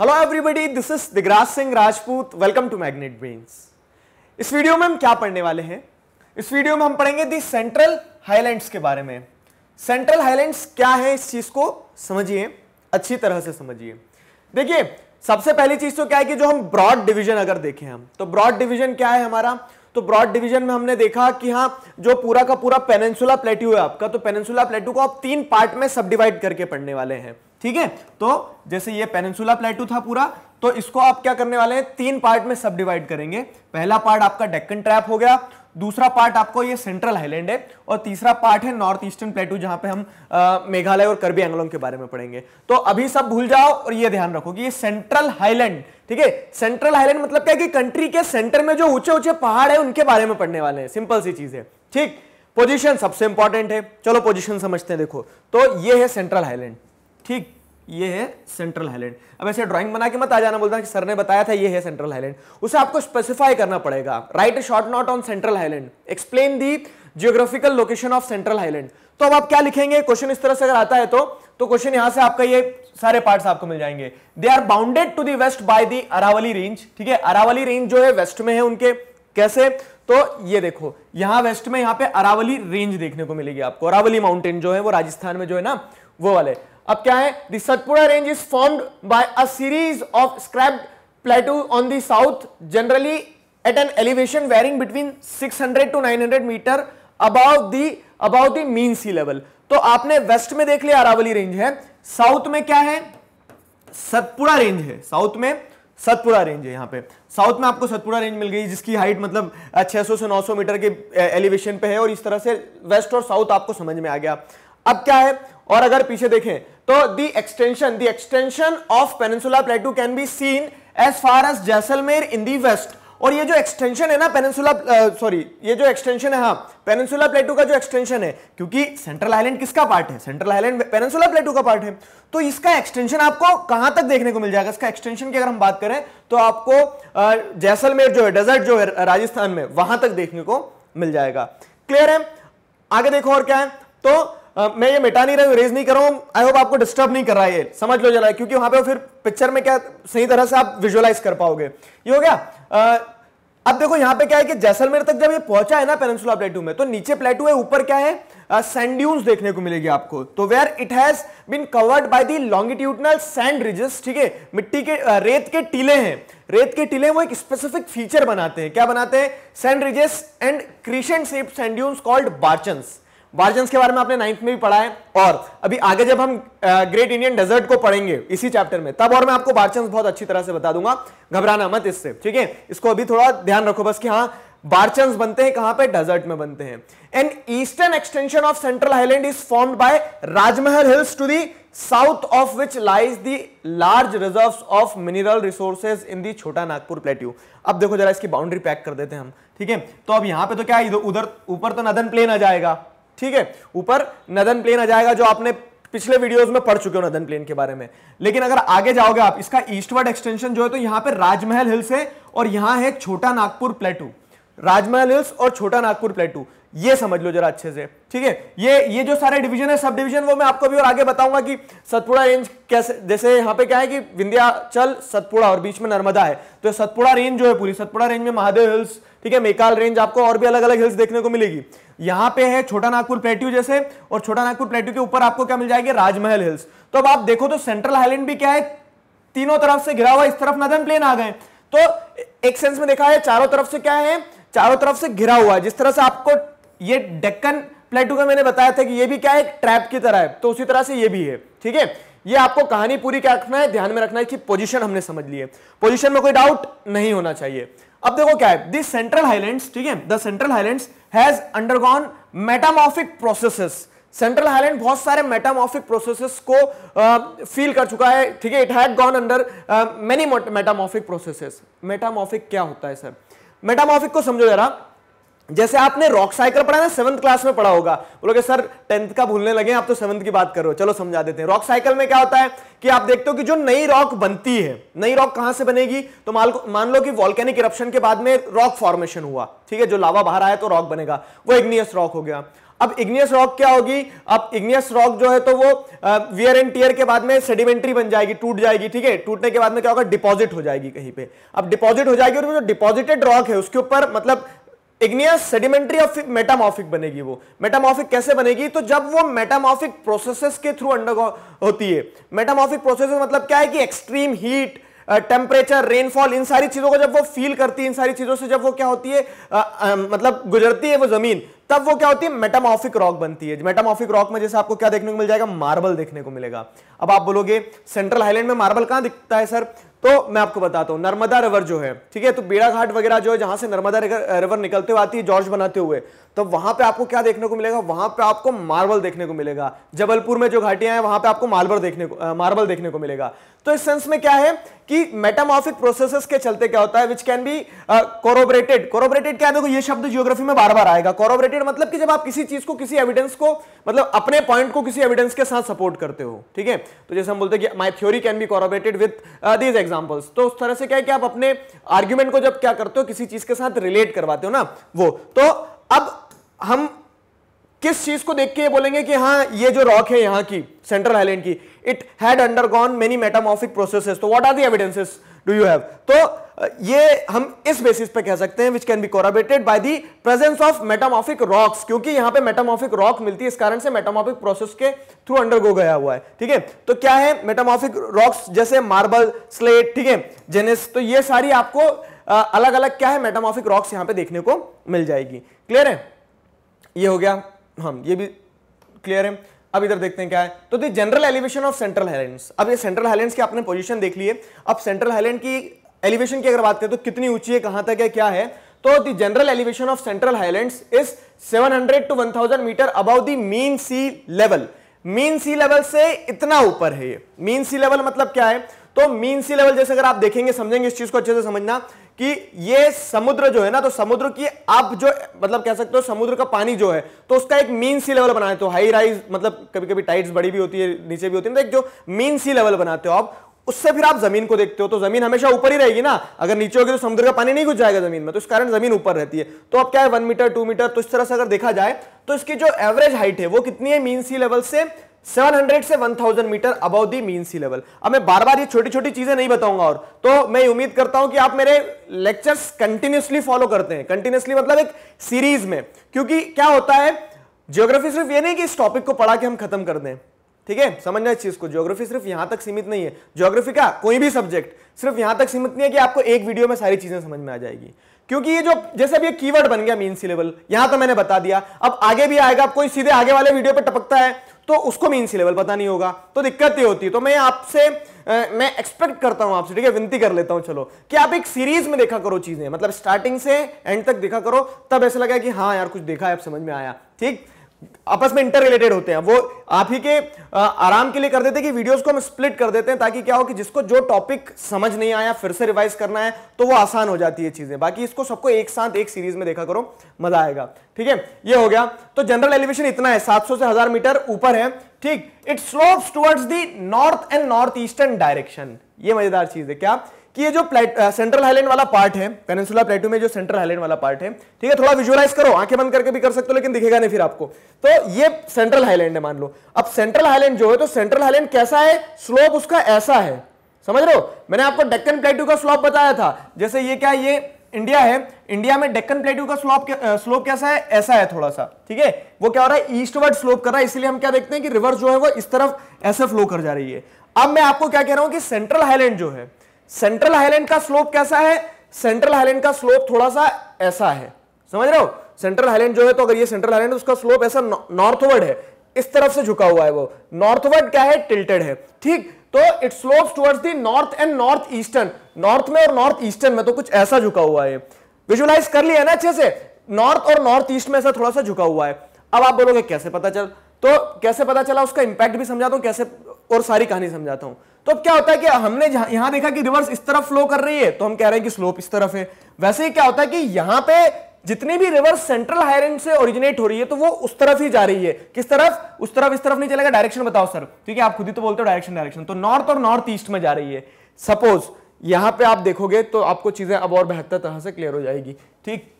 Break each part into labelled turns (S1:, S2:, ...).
S1: hello everybody this is Digraj Singh Rajput welcome to Magnet Brains इस video में हम क्या पढ़ने वाले हैं इस वीडियो में हम पढ़ेंगे दी सेंट्रल हाइलैंड्स के बारे में सेंट्रल हाइलैंड्स क्या है इस चीज को समझिए अच्छी तरह से समझिए देखिए सबसे पहली चीज तो क्या है कि जो हम ब्रॉड डिवीजन अगर देखें हम तो ब्रॉड डिवीजन क्या है हमारा तो ब्रॉड डिवीजन में हमने देखा कि हाँ जो पूरा का पूरा पेनेंसुला प्लेट्यू है आपका तो पेनेंसुला प्लेट्यू को आप तीन पार्ट में सब डिवाइड करके पढ़ने वाले हैं ठीक है तो जैसे ये पेनसुला प्लेटू था पूरा तो इसको आप क्या करने वाले हैं तीन पार्ट में सब डिवाइड करेंगे पहला पार्ट आपका डेक्कन ट्रैप हो गया दूसरा पार्ट आपको ये सेंट्रल हाईलैंड है और तीसरा पार्ट है नॉर्थ ईस्टर्न प्लेटू जहां पे हम मेघालय और करबी एंगलोंग के बारे में पढ़ेंगे तो अभी सब भूल जाओ और ये ध्यान रखो कि ये सेंट्रल हाईलैंड ठीक है सेंट्रल हाईलैंड मतलब क्या है कि कंट्री के सेंटर में जो ऊंचे ऊंचे पहाड़ है उनके बारे में पढ़ने वाले हैं सिंपल सी चीज है ठीक पोजिशन सबसे इंपॉर्टेंट है चलो पोजिशन समझते हैं देखो तो ये है सेंट्रल हाईलैंड ठीक ये है सेंट्रल हाईलैंड अब ऐसे ड्राइंग बना के मत आ जाना बोलता कि सर ने बताया था ये है सेंट्रल हाईलैंड उसे आपको स्पेसिफाई करना पड़ेगा write short note on central highland explain the geographical location of central highland तो अब आप क्या लिखेंगे क्वेश्चन इस तरह से अगर आता है तो तो क्वेश्चन यहां से आपका ये सारे पार्ट्स आपको मिल जाएंगे they are bounded to the west by the Aravalli range ठीक है अरावली रेंज जो है वेस्ट में है उनके कैसे तो ये देखो यहां वेस्ट में यहां पे अरावली रेंज देखने को मिलेगी आपको अरावली माउंटेन जो है वो राजस्थान में जो है ना वो वाले अब क्या है the Satpura range is formed by a series of scarp plateau on the south generally at an elevation varying between 600 to 900 metre above the above the mean sea level तो आपने वेस्ट में देख लिया अरावली रेंज है साउथ में क्या है Satpura range है साउथ में सतपुरा रेंज है यहां पे साउथ में आपको सतपुरा रेंज मिल गई जिसकी हाइट मतलब 600 से 900 मीटर के एलिवेशन पे है और इस तरह से वेस्ट और साउथ आपको समझ में आ गया अब क्या है और अगर पीछे देखें तो the extension the extension of peninsula plateau can be seen as far as Jaisalmer in the west और ये जो एक्सटेंशन है ना पेनसुला सॉरी ये जो एक्सटेंशन है हाँ पेनसुला प्लेटू का जो एक्सटेंशन है क्योंकि सेंट्रल आइलैंड किसका पार्ट है सेंट्रल आइलैंड पेनसुला प्लेटू का पार्ट है तो इसका एक्सटेंशन आपको कहां तक देखने को मिल जाएगा इसका एक्सटेंशन की अगर हम बात करें तो आपको जैसलमेर जो है डेजर्ट जो है राजस्थान में वहां तक देखने को मिल जाएगा क्लियर है आगे देखो और क्या है तो मैं ये मिटा नहीं रहा हूँ रेज नहीं कर रहा हूँ आई होप आपको डिस्टर्ब नहीं कर रहा है ये समझ लो जरा क्योंकि वहां पे फिर पिक्चर में क्या सही तरह से आप विजुअलाइज कर पाओगे ये हो गया आ, अब देखो यहाँ पे क्या है कि जैसलमेर तक जब ये पहुंचा है ना पेनसुला प्लेटू में तो नीचे प्लेटू है ऊपर क्या है सैंड्यून्स uh, देखने को मिलेगी आपको तो where it has been covered by the longitudinal sand ridges ठीक है मिट्टी के uh, रेत के टीले हैं रेत के टीले वो एक स्पेसिफिक फीचर बनाते हैं क्या बनाते हैं sand ridges and crescent shape sand dunes called barchans barchans के बारे में आपने नाइन्थ में भी पढ़ा है और अभी आगे जब हम ग्रेट इंडियन डेजर्ट को पढ़ेंगे इसी चैप्टर में तब और मैं आपको वार्जन्स बहुत अच्छी तरह से बता दूंगा घबराना मत इससे ठीक है इसको अभी थोड़ा ध्यान रखो बस कि हाँ बारचंस बनते हैं कहां पर डेजर्ट में बनते हैं and eastern extension of central highland is form by Rajmahal hills to the south of which lies the large reserve of mineral resources in the Chota Nagpur plateau अब देखो जरा इसकी बाउंड्री पैक कर देते हैं हम ठीक है तो अब यहां पे तो क्या उधर ऊपर तो नदन प्लेन आ जाएगा ठीक है ऊपर नदन प्लेन आ जाएगा जो आपने पिछले वीडियोस में पढ़ चुके हो नदन प्लेन के बारे में लेकिन अगर आगे जाओगे आप इसका ईस्टवर्ड एक्सटेंशन जो है तो यहां पे राजमहल हिल्स है और यहां है छोटा नागपुर प्लेटू राजमहल हिल्स और छोटा नागपुर प्लेटू ये समझ लो जरा अच्छे से ठीक है ये ये जो सारे डिवीजन है सब डिवीजन वो मैं आपको भी और आगे बताऊंगा कि सतपुड़ा रेंज कैसे जैसे यहां पे क्या है कि विंध्याचल सतपुड़ा और बीच में नर्मदा है तो सतपुड़ा रेंज जो है पूरी सतपुड़ा रेंज में महादेव हिल्स ठीक है मेकाल रेंज आपको और भी अलग अलग हिल्स देखने को मिलेगी यहाँ पे है छोटा नागपुर प्लेट्यू जैसे और छोटा नागपुर प्लेट्यू के ऊपर आपको क्या मिल जाएगी राजमहल हिल्स तो अब आप देखो तो सेंट्रल हाईलैंड भी क्या है तीनों तरफ से घिरा हुआ इस तरफ नदन प्लेन आ गए तो एक सेंस में देखा है चारों तरफ से क्या है चारों तरफ से घिरा हुआ है जिस तरह से आपको ये डेक्कन प्लेटू का मैंने बताया था कि ये भी क्या है ट्रैप की तरह है तो उसी तरह से ये भी है ठीक है ये आपको कहानी पूरी क्या रखना है ध्यान में रखना है कि पोजीशन हमने समझ ली है पोजीशन में कोई डाउट नहीं होना चाहिए अब देखो क्या है दिस सेंट्रल हाइलैंड्स ठीक है the central highlands has undergone metamorphic processes central highland बहुत सारे मेटामॉर्फिक प्रोसेसेस को फील uh, कर चुका है ठीक है it had gone under many metamorphic processes metamorphic क्या होता है सर मेटामॉर्फिक को समझो जरा जैसे आपने रॉक साइकिल पढ़ा ना सेवंथ क्लास में पढ़ा होगा बोलोगे सर टेंथ का भूलने लगे आप तो सेवंथ की बात करो चलो समझा देते हैं रॉक साइकिल में क्या होता है कि आप देखते हो कि जो नई रॉक बनती है नई रॉक कहां से बनेगी तो मान लो कि वॉल्केनिक इप्शन के बाद में रॉक फॉर्मेशन हुआ ठीक है जो लावा बाहर आया तो रॉक बनेगा वो इग्नियस रॉक हो गया अब इग्नियस रॉक क्या होगी अब इग्नियस रॉक जो है तो वो वियर एंड टीयर के बाद में सेडिमेंट्री बन जाएगी टूट जाएगी ठीक है टूटने के बाद में क्या होगा डिपॉजिट हो जाएगी कहीं पे अब डिपॉजिट हो जाएगी और जो डिपॉजिटेड रॉक है उसके ऊपर मतलब इग्नियस सेडिमेंट्री ऑफ मेटामॉफिक बनेगी वो मेटामॉफिक कैसे बनेगी तो जब वो मेटामॉफिक प्रोसेसेस के थ्रू अंडर होती है मेटामॉफिक प्रोसेसेस मतलब क्या है कि एक्सट्रीम हीट टेम्परेचर रेनफॉल इन सारी चीजों को जब वो फील करती है इन सारी चीजों से जब वो क्या होती है आ, आ, मतलब गुजरती है वो जमीन तब वो क्या होती है मेटामॉफिक रॉक बनती है मेटामॉफिक रॉक में जैसे आपको क्या देखने को मिल जाएगा मार्बल देखने को मिलेगा अब आप बोलोगे सेंट्रल हाईलैंड में मार्बल कहां दिखता है सर तो मैं आपको बताता हूं नर्मदा रिवर जो है ठीक है तो बेड़ा घाट वगैरह जो है जहां से नर्मदा रिवर निकलते हुए आती है जॉर्ज बनाते हुए तो वहां पे आपको क्या देखने को मिलेगा वहां पे आपको मार्बल देखने को मिलेगा जबलपुर में जो घाटियां हैं वहां पे आपको मार्बल देखने को मार्बल देखने को मिलेगा तो इस सेंस में क्या है कि मेटामॉफिक प्रोसेस के चलते क्या होता है which can be corroborated corroborated क्या है देखो ये शब्द जियोग्राफी में बार बार आएगा कोरोबरेटेड मतलब कि जब आप किसी चीज को किसी एविडेंस को मतलब अपने पॉइंट को किसी एविडेंस के साथ सपोर्ट करते हो ठीक है तो जैसे हम बोलते हैं कि my theory can be corroborated with these exam examples तो उस तरह से क्या है कि आप अपने आर्ग्यूमेंट को जब क्या करते हो किसी चीज के साथ रिलेट करवाते हो ना वो तो अब हम किस चीज को देख के बोलेंगे कि हाँ ये जो रॉक है यहाँ की सेंट्रल आइलैंड की it had undergone many metamorphic processes तो what are the evidences do you have तो ये हम इस बेसिस पे कह सकते हैं which can be corroborated by the presence of metamorphic rocks क्योंकि यहां पे मेटामॉफिक रॉक मिलती है इस कारण से मेटामॉफिक प्रोसेस के थ्रू अंडरगो गया हुआ है ठीक है तो क्या है मेटामॉफिक रॉक्स जैसे मार्बल स्लेट ठीक है जेनेस तो ये सारी आपको आ, अलग अलग क्या है मेटामॉफिक रॉक्स यहां पर देखने को मिल जाएगी क्लियर है ये हो गया हम हाँ, ये भी क्लियर है अब इधर देखते हैं क्या है तो the general elevation of central highland अब ये सेंट्रल हाईलैंड की आपने पोजिशन देख ली है अब सेंट्रल हाईलैंड की एलिवेशन की अगर बात करें तो कितनी ऊंची है कहां तक है क्या है तो the general elevation of central highland is 700 to 1000 metre above the mean sea level mean sea level से इतना ऊपर है ये मीन सी लेवल मतलब क्या है तो मीन सी लेवल जैसे अगर आप देखेंगे समझेंगे इस चीज को अच्छे से समझना कि ये समुद्र जो है ना तो समुद्र की आप जो मतलब कह सकते हो समुद्र का पानी जो है तो उसका एक मीन सी लेवल बनाते हो हाई राइज मतलब कभी कभी टाइट्स बड़ी भी होती है नीचे भी होती है तो एक जो मीन सी लेवल बनाते हो आप उससे फिर आप जमीन को देखते हो तो जमीन हमेशा ऊपर ही रहेगी ना अगर नीचे होगी तो समुद्र का पानी नहीं घुस जाएगा जमीन में तो इस कारण जमीन ऊपर रहती है तो अब क्या है वन मीटर टू मीटर तो इस तरह से अगर देखा जाए तो इसकी जो एवरेज हाइट है वो कितनी है मीन सी लेवल से 700 से 1000 metre above the mean sea level अब मैं बार बार ये छोटी छोटी चीजें नहीं बताऊंगा और तो मैं उम्मीद करता हूं कि आप मेरे लेक्चर्स कंटिन्यूसली फॉलो करते हैं कंटिन्यूसली मतलब एक सीरीज में क्योंकि क्या होता है जियोग्राफी सिर्फ ये नहीं कि इस टॉपिक को पढ़ा के हम खत्म कर दें ठीक है समझना इस चीज को ज्योग्राफी सिर्फ यहां तक सीमित नहीं है ज्योग्राफी का कोई भी सब्जेक्ट सिर्फ यहां तक सीमित नहीं है कि आपको एक वीडियो में सारी चीजें समझ में आ जाएगी क्योंकि ये जो जैसे अभी की कीवर्ड बन गया मीन सिलेबल यहां तो मैंने बता दिया अब आगे भी आएगा कोई सीधे आगे वाले वीडियो पर टपकता है तो उसको मीन सिलेबल पता नहीं होगा तो दिक्कत ही होती है तो मैं आपसे मैं एक्सपेक्ट करता हूं आपसे ठीक है विनती कर लेता हूं चलो कि आप एक सीरीज में देखा करो चीजें मतलब स्टार्टिंग से एंड तक देखा करो तब ऐसा लगा कि हाँ यार कुछ देखा है आप समझ में आया ठीक आपस में इंटर रिलेटेड होते हैं वो आप ही के आराम के लिए कर देते हैं कि वीडियोस को हम स्प्लिट कर देते हैं ताकि क्या हो कि जिसको जो टॉपिक समझ नहीं आया फिर से रिवाइज करना है तो वो आसान हो जाती है चीजें बाकी इसको सबको एक साथ एक सीरीज में देखा करो मजा आएगा ठीक है ये हो गया तो जनरल एलिवेशन इतना है सात से हजार मीटर ऊपर है ठीक it slope towards the north and north eastern direction ये मजेदार चीज है क्या कि ये जो सेंट्रल हाईलैंड वाला पार्ट है पेनिसुला प्लेटू में जो सेंट्रल हाईलैंड वाला पार्ट है ठीक है थोड़ा विजुअलाइज करो आंखें बंद करके भी कर सकते हो लेकिन दिखेगा नहीं फिर आपको तो ये सेंट्रल हाईलैंड है मान लो अब सेंट्रल हाईलैंड जो है तो सेंट्रल हाईलैंड कैसा है स्लोप उसका ऐसा है समझ लो मैंने आपको डेक्कन प्लेटू का स्लोप बताया था जैसे ये क्या ये इंडिया है इंडिया में डेक्कन प्लेट्यू का स्लोप स्लोप कैसा है ऐसा है थोड़ा सा ठीक है वो क्या हो रहा है ईस्टवर्ड स्लोप कर रहा है इसलिए हम क्या देखते हैं कि रिवर्स जो है वो इस तरफ ऐसे फ्लो कर जा रही है अब मैं आपको क्या कह रहा हूं कि सेंट्रल हाईलैंड जो है सेंट्रल हाईलैंड का स्लोप कैसा है सेंट्रल हाईलैंड का स्लोप थोड़ा सा ऐसा है समझ रहे हो सेंट्रल हाईलैंड जो है तो अगर ये सेंट्रल हाईलैंड उसका स्लोप ऐसा नॉर्थवर्ड है इस तरफ से झुका हुआ है वो नॉर्थवर्ड क्या है टिल्टेड है ठीक तो it slope towards the north and north eastern north में और नॉर्थ ईस्टर्न में तो कुछ ऐसा झुका हुआ है विजुअलाइज कर लिया ना अच्छे से नॉर्थ और नॉर्थ ईस्ट में ऐसा थोड़ा सा झुका हुआ है अब आप बोलोगे कैसे पता चल तो कैसे पता चला उसका इंपैक्ट भी समझा दो कैसे और सारी कहानी समझाता हूं तो अब क्या होता है कि हमने यहां देखा कि रिवर्स इस तरफ फ्लो कर रही है तो हम कह रहे हैं कि स्लोप इस तरफ है वैसे ही क्या होता है कि यहां पे जितनी भी रिवर्स सेंट्रल हायर से ओरिजिनेट हो रही है तो वो उस तरफ ही जा रही है किस तरफ उस तरफ इस तरफ नहीं चलेगा डायरेक्शन बताओ सर ठीक है आप खुद ही तो बोलते हो डायरेक्शन डायरेक्शन तो नॉर्थ और नॉर्थ ईस्ट में जा रही है सपोज यहां पे आप देखोगे तो आपको चीजें अब और बेहतर तरह से क्लियर हो जाएगी ठीक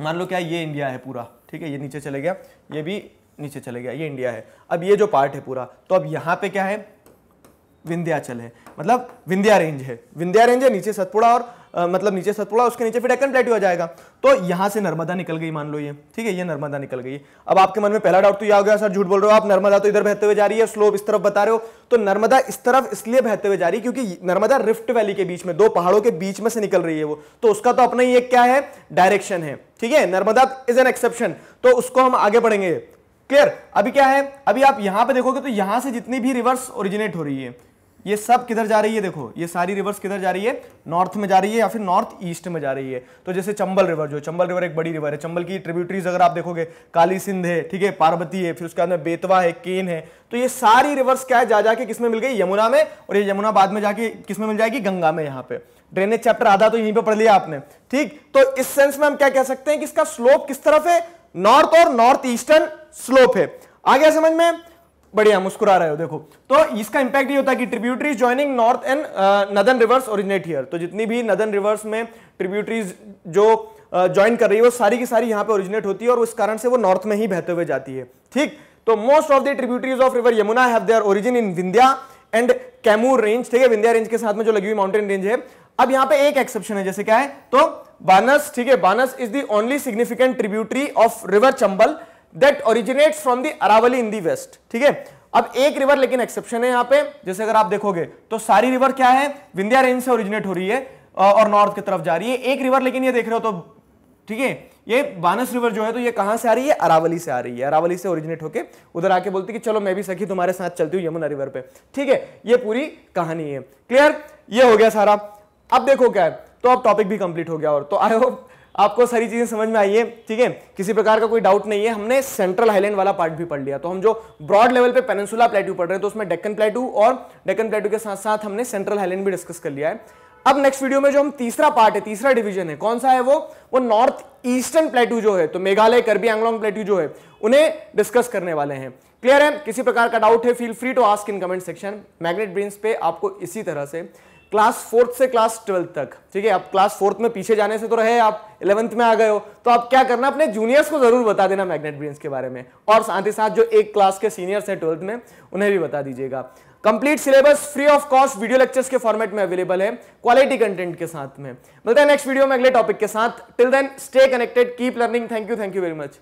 S1: मान लो क्या ये इंडिया है पूरा ठीक है ये नीचे चले गया ये भी नीचे चले गया ये इंडिया है अब ये जो पार्ट है पूरा तो अब यहाँ पे क्या है विंध्याचल है मतलब विंध्या रेंज है विंध्या रेंज है नीचे सतपुड़ा और आ, मतलब नीचे सतपुड़ा उसके नीचे फिर डेकन प्लेट हो जाएगा तो यहाँ से नर्मदा निकल गई मान लो ये ठीक है ये नर्मदा निकल गई अब आपके मन में पहला डाउट तो यह हो गया सर झूठ बोल रहे हो आप नर्मदा तो इधर बहते हुए जा रही है स्लोप इस तरफ बता रहे हो तो नर्मदा इस तरफ इसलिए बहते हुए जा रही है क्योंकि नर्मदा रिफ्ट वैली के बीच में दो पहाड़ों के बीच में से निकल रही है वो तो उसका तो अपना ही एक क्या है डायरेक्शन है ठीक है नर्मदा इज एन एक्सेप्शन तो उसको हम आगे बढ़ेंगे क्लियर अभी क्या है अभी आप यहां पे देखोगे तो यहां से जितनी भी रिवर्स ओरिजिनेट हो रही है ये सब किधर जा रही है देखो ये सारी रिवर्स किधर जा रही है नॉर्थ में जा रही है या फिर नॉर्थ ईस्ट में जा रही है तो जैसे चंबल रिवर जो चंबल रिवर एक बड़ी रिवर है चंबल की ट्रिब्यूटरीज अगर आप देखोगे काली सिंध है ठीक है पार्वती है फिर उसके बाद में बेतवा है केन है तो ये सारी रिवर्स क्या है जा जाके किसमें मिल गई यमुना में और ये यमुना बाद में जाके किसमें मिल जाएगी गंगा में यहाँ पे ड्रेनेज चैप्टर आधा तो यहीं पर पढ़ लिया आपने ठीक तो इस सेंस में हम क्या कह सकते हैं कि इसका स्लोप किस तरफ है नॉर्थ और नॉर्थ ईस्टर्न स्लोप है आ गया समझ में बढ़िया मुस्कुरा रहे हो देखो तो इसका इंपैक्ट ये होता है कि tributaries joining north and northern rivers originate here तो जितनी भी नदन रिवर्स में ट्रिब्यूटरीज जो ज्वाइन uh, कर रही है वो सारी की सारी यहां पे ओरिजिनेट होती है और उस कारण से वो नॉर्थ में ही बहते हुए जाती है ठीक तो most of the tributaries of river Yamuna have their origin in Vindhya and Kaimur range ठीक है विंध्या रेंज के साथ में जो लगी हुई माउंटेन रेंज है अब यहां पे एक एक्सेप्शन है जैसे क्या है तो बानस ठीक है Banas is the only significant tributary of river Chambal that originate from the Aravalli in the west ठीक है अब एक रिवर लेकिन एक्सेप्शन है यहां पे जैसे अगर आप देखोगे तो सारी रिवर क्या है विंध्या रेंज से ओरिजिनेट हो रही है और नॉर्थ की तरफ जा रही है एक रिवर लेकिन ये देख रहे हो तो ठीक है ये बानस रिवर जो है तो ये कहां से आ रही है अरावली से आ रही है अरावली से ओरिजिनेट होके उधर आके बोलती कि चलो मैं भी सखी तुम्हारे साथ चलती हूँ यमुना रिवर पे ठीक है ये पूरी कहानी है क्लियर ये हो गया सारा अब देखो क्या है तो अब टॉपिक भी कंप्लीट हो गया और तो आई होप आपको सारी चीज़ें समझ में आई है ठीक है किसी प्रकार का कोई डाउट नहीं है हमने सेंट्रल हाईलैंड वाला पार्ट भी पढ़ लिया तो हम जो ब्रॉड लेवल पे पेनसुला प्लेट्यू पढ़ रहे हैं तो उसमें डेक्कन प्लेट्यू और डेक्कन प्लेट्यू के साथ साथ हमने सेंट्रल हाईलैंड भी डिस्कस कर लिया है अब नेक्स्ट वीडियो में जो हम तीसरा पार्ट है तीसरा डिवीजन है कौन सा है वो वो नॉर्थ ईस्टर्न प्लेट्यू जो है तो मेघालय करबी एंगलोंग प्लेट्यू जो है उन्हें डिस्कस करने वाले हैं क्लियर है किसी प्रकार का डाउट है feel free to ask in comment section magnet brains पे आपको इसी तरह से क्लास फोर्थ से क्लास ट्वेल्थ तक ठीक है आप क्लास फोर्थ में पीछे जाने से तो रहे आप इलेवंथ में आ गए हो तो आप क्या करना अपने जूनियर्स को जरूर बता देना मैग्नेट ब्रेन्स के बारे में और साथ ही साथ जो एक क्लास के सीनियर्स हैं ट्वेल्थ में उन्हें भी बता दीजिएगा complete syllabus free of cost video lectures के फॉर्मेट में अवेलेबल है क्वालिटी कंटेंट के साथ में मिलते हैं नेक्स्ट वीडियो में अगले टॉपिक के साथ till then stay connected keep learning thank you thank you very much